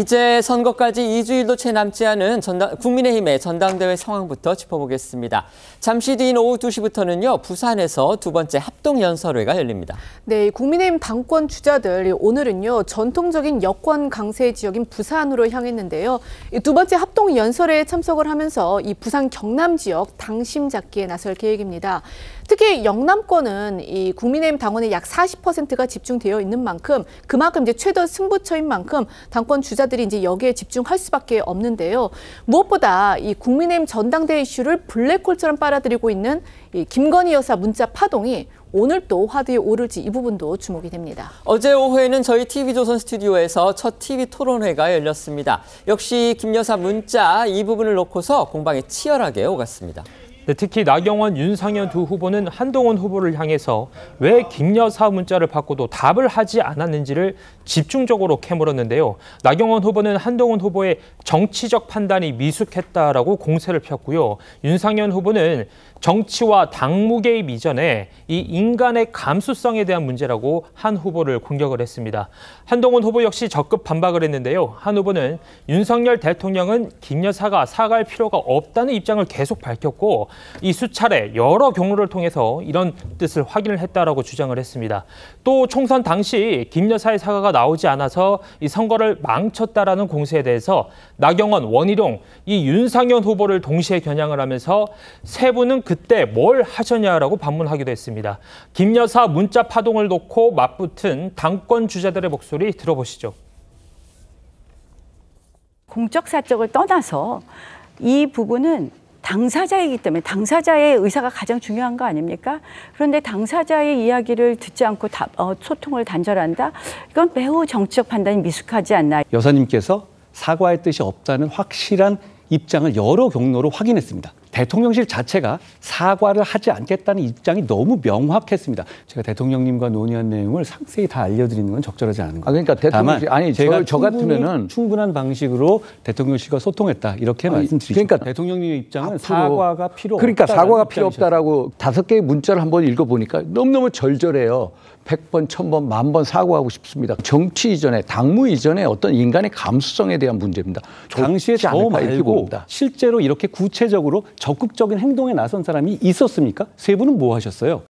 이제 선거까지 2주일도 채 남지 않은 전당, 국민의힘의 전당대회 상황부터 짚어보겠습니다. 잠시 뒤인 오후 2시부터는요. 부산에서 두 번째 합동연설회가 열립니다. 네, 국민의힘 당권 주자들 오늘은요. 전통적인 여권 강세 지역인 부산으로 향했는데요. 두 번째 합동연설회에 참석을 하면서 이 부산 경남 지역 당심 잡기에 나설 계획입니다. 특히 영남권은 이 국민의힘 당원의 약 40%가 집중되어 있는 만큼 그만큼 이제 최대 승부처인 만큼 당권 주자 기자들이 이제 여기에 집중할 수밖에 없는데요. 무엇보다 이 국민의힘 전당대회 이슈를 블랙홀처럼 빨아들이고 있는 이 김건희 여사 문자 파동이 오늘 또 화두에 오를지 이 부분도 주목이 됩니다. 어제 오후에는 저희 TV조선 스튜디오에서 첫 TV 토론회가 열렸습니다. 역시 김 여사 문자 이 부분을 놓고서 공방이 치열하게 오갔습니다. 네, 특히 나경원, 윤상현 두 후보는 한동훈 후보를 향해서 왜 김여사 문자를 받고도 답을 하지 않았는지를 집중적으로 캐물었는데요. 나경원 후보는 한동훈 후보의 정치적 판단이 미숙했다라고 공세를 폈고요. 윤상현 후보는 정치와 당무 개입 이전에 이 인간의 감수성에 대한 문제라고 한 후보를 공격을 했습니다. 한동훈 후보 역시 적극 반박을 했는데요. 한 후보는 윤석열 대통령은 김여사가 사과할 필요가 없다는 입장을 계속 밝혔고 이 수차례 여러 경로를 통해서 이런 뜻을 확인을 했다라고 주장을 했습니다. 또 총선 당시 김 여사의 사과가 나오지 않아서 이 선거를 망쳤다라는 공세에 대해서 나경원, 원희룡, 이 윤상현 후보를 동시에 겨냥을 하면서 세 분은 그때 뭘 하셨냐라고 반문하기도 했습니다. 김 여사 문자 파동을 놓고 맞붙은 당권 주자들의 목소리 들어보시죠. 공적 사적을 떠나서 이 부분은 당사자이기 때문에 당사자의 의사가 가장 중요한 거 아닙니까? 그런데 당사자의 이야기를 듣지 않고 다, 어, 소통을 단절한다? 이건 매우 정치적 판단이 미숙하지 않나. 여사님께서 사과의 뜻이 없다는 확실한 입장을 여러 경로로 확인했습니다. 대통령실 자체가 사과를 하지 않겠다는 입장이 너무 명확했습니다. 제가 대통령님과 논의한 내용을 상세히 다 알려드리는 건 적절하지 않은 거예요. 아, 그러니까 대통령실 아니 제가 저, 저 같으면은 충분한 방식으로 대통령실과 소통했다 이렇게 아니, 말씀드리죠. 그러니까 대통령님의 입장은 사과가 필요 없다. 그러니까 사과가 필요 없다라고 다섯 개의 문자를 한번 읽어보니까 너무너무 절절해요. 100번, 1000번, 만 번 사과하고 싶습니다. 정치 이전에, 당무 이전에 어떤 인간의 감수성에 대한 문제입니다. 당시에 저 말고 실제로 이렇게 구체적으로 적극적인 행동에 나선 사람이 있었습니까? 세 분은 뭐 하셨어요?